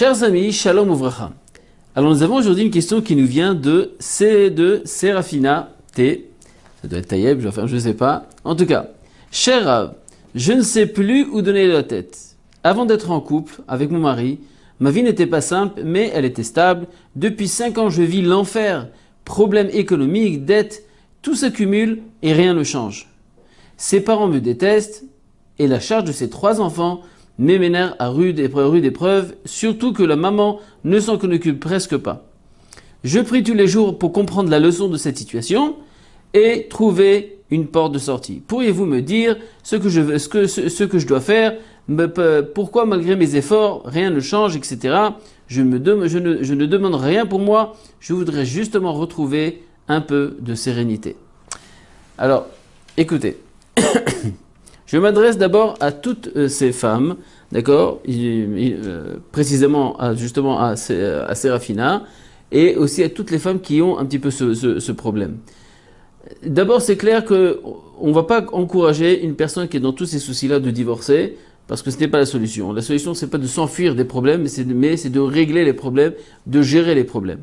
Chers amis, shalom ouvracha. Alors nous avons aujourd'hui une question qui nous vient de C2 Serafina T. Ça doit être Taïeb, je ne sais pas. En tout cas, cher je ne sais plus où donner la tête. Avant d'être en couple avec mon mari, ma vie n'était pas simple, mais elle était stable. Depuis 5 ans, je vis l'enfer. Problèmes économiques, dettes, tout s'accumule et rien ne change. Ses parents me détestent et la charge de ses trois enfants Méménère à rude épreuve, rude épreuve, surtout que la maman ne s'en occupe presque pas. Je prie tous les jours pour comprendre la leçon de cette situation et trouver une porte de sortie. Pourriez-vous me dire ce que je, veux, ce que, ce, que je dois faire Pourquoi malgré mes efforts, rien ne change, etc. Je, me je, ne, je ne demande rien pour moi. Je voudrais justement retrouver un peu de sérénité. Alors, écoutez. Je m'adresse d'abord à toutes euh, ces femmes, d'accord euh, Précisément, justement, à, Serafina, et aussi à toutes les femmes qui ont un petit peu ce, problème. D'abord, c'est clair qu'on ne va pas encourager une personne qui est dans tous ces soucis-là de divorcer, parce que ce n'est pas la solution. La solution, ce n'est pas de s'enfuir des problèmes, mais c'est de régler les problèmes, de gérer les problèmes.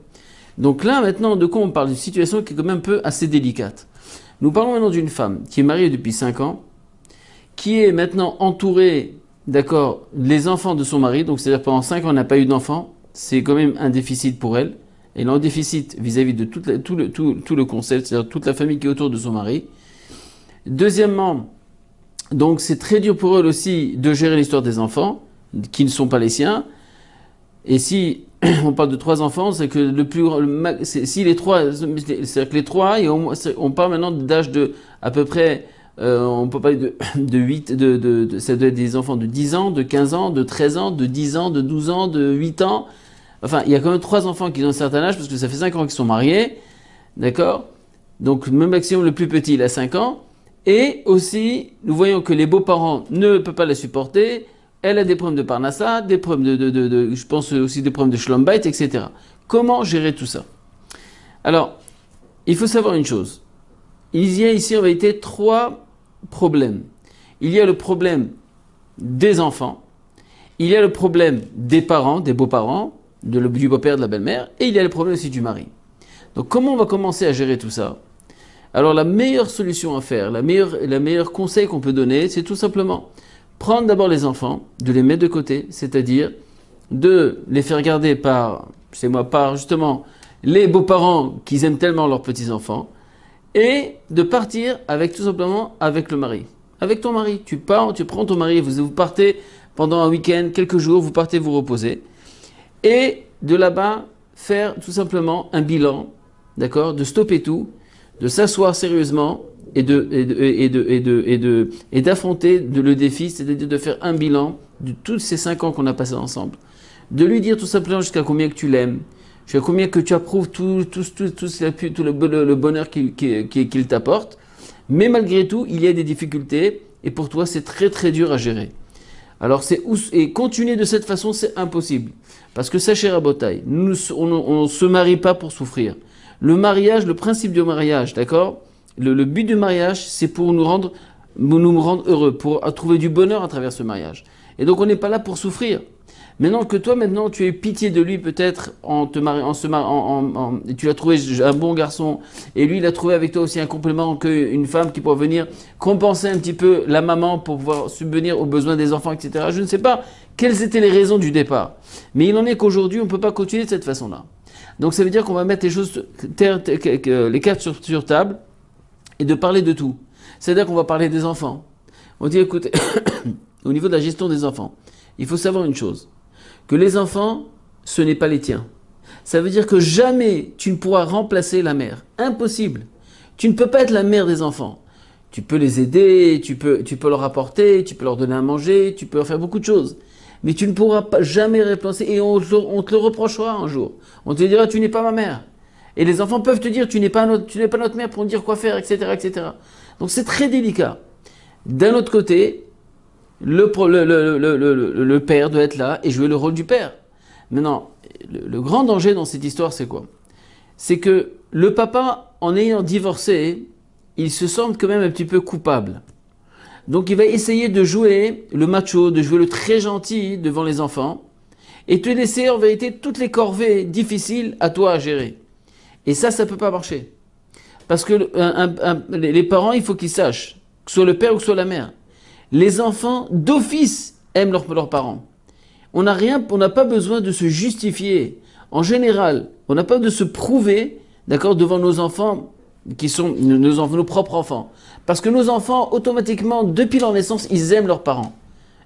Donc là, maintenant, de quoi on parle D'une situation qui est quand même un peu assez délicate. Nous parlons maintenant d'une femme qui est mariée depuis 5 ans, qui est maintenant entourée, d'accord, les enfants de son mari, donc c'est-à-dire pendant 5 ans, elle n'a pas eu d'enfants, c'est quand même un déficit pour elle. Elle est en déficit vis-à-vis de tout, le, tout, le, concept, c'est-à-dire toute la famille qui est autour de son mari. Deuxièmement, donc c'est très dur pour elle aussi de gérer l'histoire des enfants, qui ne sont pas les siens. Et si on parle de trois enfants, c'est que le plus grand, si les trois, c'est-à-dire que les trois, on, on parle maintenant d'âge de à peu près euh, on peut parler de, 8, de, ça doit être des enfants de 10 ans, de 15 ans, de 13 ans, de 10 ans, de 12 ans, de 8 ans. Enfin, il y a quand même 3 enfants qui ont un certain âge, parce que ça fait 5 ans qu'ils sont mariés, d'accord Donc, même maximum, le plus petit, il a 5 ans. Et aussi, nous voyons que les beaux-parents ne peuvent pas la supporter. Elle a des problèmes de Parnassa, des problèmes de, de je pense aussi des problèmes de Schlombait, etc. Comment gérer tout ça Alors, il faut savoir une chose. Il y a ici en réalité, 3... Il y a le problème des enfants, il y a le problème des parents, des beaux-parents, du beau-père, de la belle-mère, et il y a le problème aussi du mari. Donc comment on va commencer à gérer tout ça Alors la meilleure solution à faire, la meilleure, conseil qu'on peut donner, c'est tout simplement prendre d'abord les enfants, de les mettre de côté, c'est-à-dire de les faire garder par, c'est moi, par justement les beaux-parents qui aiment tellement leurs petits-enfants, et de partir avec tout simplement avec le mari. Avec ton mari, tu pars, tu prends ton mari, vous, vous partez pendant un week-end, quelques jours, vous partez vous reposer. Et de là-bas, faire tout simplement un bilan, d'accord De stopper tout, de s'asseoir sérieusement et de et et et de et d'affronter le défi, c'est-à-dire de faire un bilan de tous ces cinq ans qu'on a passés ensemble, de lui dire tout simplement jusqu'à combien que tu l'aimes, je suis combien que tu approuves tout, tout, tout, tout, le, bonheur qu'il t'apporte. Mais malgré tout, il y a des difficultés et pour toi, c'est très très dur à gérer. Alors, c'est et continuer de cette façon, c'est impossible. Parce que sachez, Rabotai, nous, on ne se marie pas pour souffrir. Le mariage, le principe du mariage, d'accord le, but du mariage, c'est pour nous rendre, nous rendre heureux, pour trouver du bonheur à travers ce mariage. Et donc, on n'est pas là pour souffrir. Maintenant que toi, maintenant, tu as eu pitié de lui peut-être en te mari en se en, en, tu l'as trouvé un bon garçon, et lui, il a trouvé avec toi aussi un complément qu'une femme qui pourrait venir compenser un petit peu la maman pour pouvoir subvenir aux besoins des enfants, etc. Je ne sais pas quelles étaient les raisons du départ, mais il en est qu'aujourd'hui, on ne peut pas continuer de cette façon-là. Donc ça veut dire qu'on va mettre les choses, les cartes sur, sur table, et de parler de tout. C'est-à-dire qu'on va parler des enfants. On dit, écoutez, au niveau de la gestion des enfants, il faut savoir une chose que les enfants, ce n'est pas les tiens. Ça veut dire que jamais tu ne pourras remplacer la mère. Impossible. Tu ne peux pas être la mère des enfants. Tu peux les aider, tu peux, tu peux leur apporter, tu peux leur donner à manger, tu peux leur faire beaucoup de choses. Mais tu ne pourras pas, jamais remplacer et on, te le reprochera un jour. On te dira tu n'es pas ma mère. Et les enfants peuvent te dire tu n'es pas notre, tu n'es pas notre mère pour nous dire quoi faire, etc., etc. Donc c'est très délicat. D'un autre côté, le, père doit être là et jouer le rôle du père. Maintenant, le, grand danger dans cette histoire, c'est quoi C'est que le papa, en ayant divorcé, il se sente quand même un petit peu coupable. Donc il va essayer de jouer le macho, de jouer le très gentil devant les enfants et te laisser en vérité toutes les corvées difficiles à toi à gérer. Et ça, ça ne peut pas marcher. Parce que les parents, il faut qu'ils sachent, que ce soit le père ou que ce soit la mère, les enfants d'office aiment leurs parents. On n'a rien, on n'a pas besoin de se justifier. En général, on n'a pas besoin de se prouver, d'accord, devant nos enfants qui sont nos, propres enfants. Parce que nos enfants, automatiquement, depuis leur naissance, ils aiment leurs parents.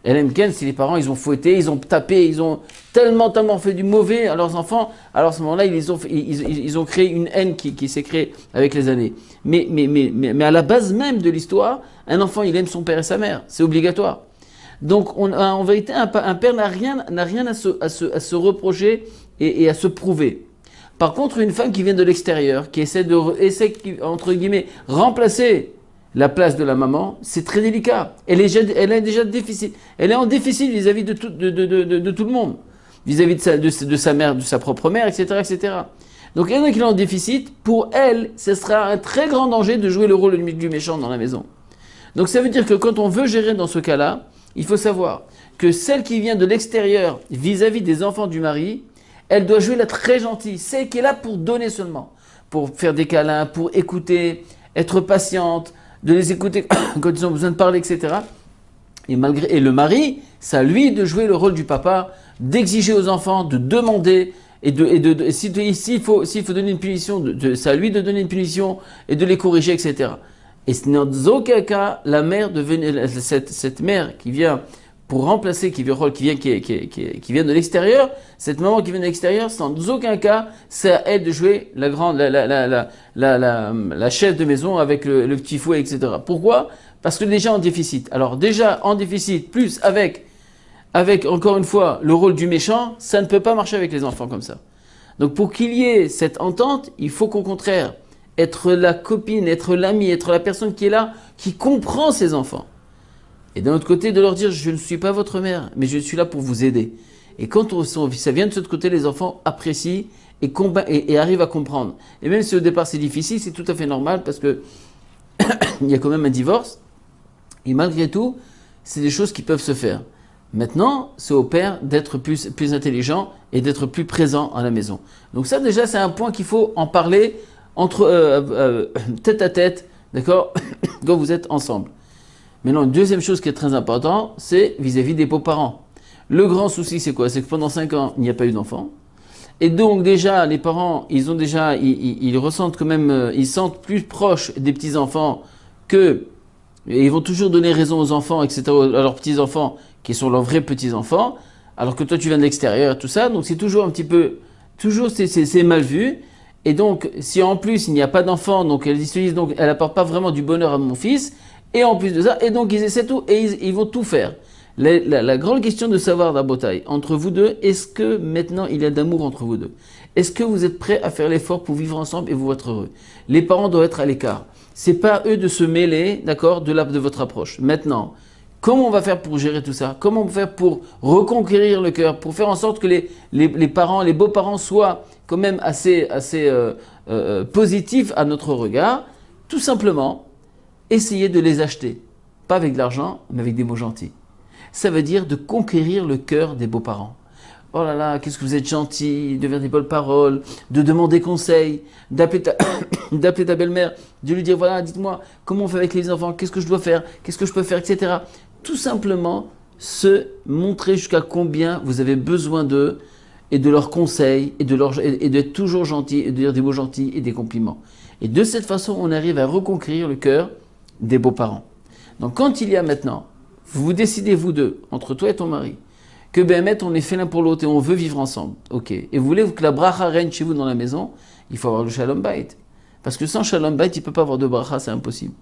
quand si les parents, ils ont fouetté, ils ont tapé, ils ont tellement, tellement fait du mauvais à leurs enfants, alors à ce moment-là, ils ont, ils, ont créé une haine qui, s'est créée avec les années. mais à la base même de l'histoire, un enfant, il aime son père et sa mère. C'est obligatoire. Donc, on, en vérité, un, père n'a rien, rien à, se, à, se, reprocher et, à se prouver. Par contre, une femme qui vient de l'extérieur, qui essaie de, essaie, entre guillemets, remplacer la place de la maman, c'est très délicat. Elle est, elle est déjà Elle est en déficit vis-à-vis de, tout, de, tout, le monde, vis-à-vis de, sa, mère, de sa propre mère, etc., etc. Donc il y en a qui est en déficit. Pour elle, ce sera un très grand danger de jouer le rôle du méchant dans la maison. Donc ça veut dire que quand on veut gérer dans ce cas-là, il faut savoir que celle qui vient de l'extérieur vis-à-vis des enfants du mari, elle doit jouer la très gentille, celle qui est là pour donner seulement, pour faire des câlins, pour écouter, être patiente, de les écouter quand ils ont besoin de parler, etc. Et, malgré, et le mari, ça lui de jouer le rôle du papa, d'exiger aux enfants, de demander, et de, et s'il si, faut, faut donner une punition, de, c'est lui de donner une punition et de les corriger, etc. Et ce la mère de euh, cette, cette mère qui vient pour remplacer qui vient, qui vient, qui, vient de l'extérieur, cette maman qui vient de l'extérieur, sans aucun cas, c'est à elle de jouer la grande, la, la, la, la chef de maison avec le, petit fouet, etc. Pourquoi Parce que déjà en déficit. Alors déjà en déficit, plus avec, avec encore une fois le rôle du méchant, ça ne peut pas marcher avec les enfants comme ça. Donc pour qu'il y ait cette entente, il faut qu'au contraire, être la copine, être l'ami, être la personne qui est là, qui comprend ses enfants. Et d'un autre côté, de leur dire, je ne suis pas votre mère, mais je suis là pour vous aider. Et quand ça vient de ce côté, les enfants apprécient et, et arrivent à comprendre. Et même si au départ c'est difficile, c'est tout à fait normal parce que il y a quand même un divorce. Et malgré tout, c'est des choses qui peuvent se faire. Maintenant, c'est au père d'être plus, plus intelligent et d'être plus présent à la maison. Donc ça déjà, c'est un point qu'il faut en parler entre, euh, euh, tête à tête, d'accord, quand vous êtes ensemble. Maintenant, une deuxième chose qui est très importante, c'est vis-à-vis des beaux-parents. Le grand souci, c'est quoi C'est que pendant 5 ans, il n'y a pas eu d'enfant. Et donc déjà, les parents, ils ont déjà, ils, ressentent quand même, euh, ils sentent plus proches des petits-enfants que... ils vont toujours donner raison aux enfants, etc., à leurs petits-enfants, qui sont leurs vrais petits-enfants, alors que toi, tu viens de l'extérieur, tout ça. Donc c'est toujours un petit peu... Toujours, c'est mal vu. Et donc, si en plus il n'y a pas d'enfant, donc elle se donc elle apporte pas vraiment du bonheur à mon fils, et en plus de ça, et donc ils essaient tout, et ils, vont tout faire. La, grande question de savoir, taille entre vous deux, est-ce que maintenant il y a d'amour entre vous deux Est-ce que vous êtes prêts à faire l'effort pour vivre ensemble et vous être heureux Les parents doivent être à l'écart. C'est pas eux de se mêler, d'accord, de, de votre approche. Maintenant, Comment on va faire pour gérer tout ça Comment on va faire pour reconquérir le cœur Pour faire en sorte que les, les parents, les beaux-parents soient quand même assez, assez euh, euh, positif à notre regard, tout simplement, essayer de les acheter. Pas avec de l'argent, mais avec des mots gentils. Ça veut dire de conquérir le cœur des beaux-parents. Oh là là, qu'est-ce que vous êtes gentil, de faire des bonnes paroles, de demander conseil, d'appeler ta, ta belle-mère, de lui dire voilà, dites-moi comment on fait avec les enfants, qu'est-ce que je dois faire, qu'est-ce que je peux faire, etc. Tout simplement se montrer jusqu'à combien vous avez besoin d'eux et de leurs conseils et de leur, et d'être toujours gentil et de dire des mots gentils et des compliments. Et de cette façon, on arrive à reconquérir le cœur des beaux-parents. Donc quand il y a maintenant, vous décidez vous deux, entre toi et ton mari, que ben on est fait l'un pour l'autre et on veut vivre ensemble, ok, et vous voulez que la bracha règne chez vous dans la maison, il faut avoir le shalom bayit. Parce que sans shalom bayit, il ne peut pas avoir de bracha, c'est impossible.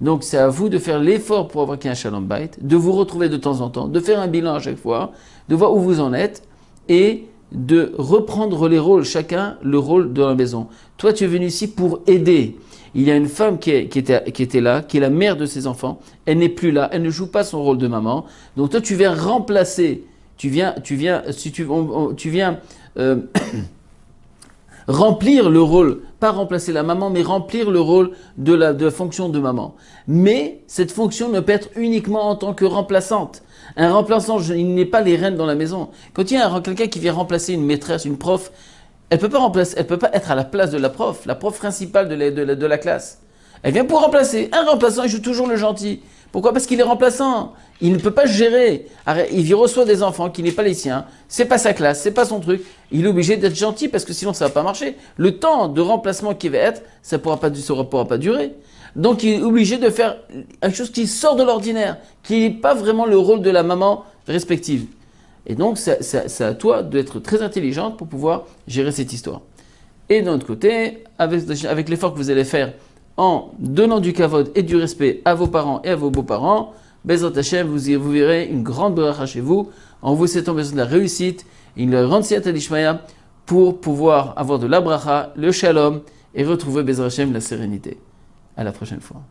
Donc c'est à vous de faire l'effort pour avoir qu'un shalom bayit, de vous retrouver de temps en temps, de faire un bilan à chaque fois, de voir où vous en êtes, et de reprendre les rôles, chacun le rôle de la maison. Toi, tu es venu ici pour aider. Il y a une femme qui, était, là, qui est la mère de ses enfants. Elle n'est plus là, elle ne joue pas son rôle de maman. Donc toi, tu viens remplacer. Tu viens, tu viens, tu, viens euh, remplir le rôle, pas remplacer la maman, mais remplir le rôle de la, fonction de maman. Mais cette fonction ne peut être uniquement en tant que remplaçante. Un remplaçant, il n'est pas les reines dans la maison. Quand il y a quelqu'un qui vient remplacer une maîtresse, une prof, elle peut pas remplacer, elle peut pas être à la place de la prof, la prof principale de la, classe. Elle vient pour remplacer. Un remplaçant, il joue toujours le gentil. Pourquoi Parce qu'il est remplaçant. Il ne peut pas gérer. Il reçoit des enfants qui n'est pas les siens. C'est pas sa classe, c'est pas son truc. Il est obligé d'être gentil parce que sinon ça va pas marcher. Le temps de remplacement qui va être, ça pourra pas, pourra pas durer. Donc il est obligé de faire quelque chose qui sort de l'ordinaire, qui n'est pas vraiment le rôle de la maman respective. Et donc c'est à toi d'être très intelligente pour pouvoir gérer cette histoire. Et d'un autre côté, avec, l'effort que vous allez faire en donnant du kavod et du respect à vos parents et à vos beaux-parents, vous, vous verrez une grande bracha chez vous. En vous besoin de la réussite il rend à Lishmaya pour pouvoir avoir de bracha le shalom et retrouver Bezrachem la sérénité. À la prochaine fois.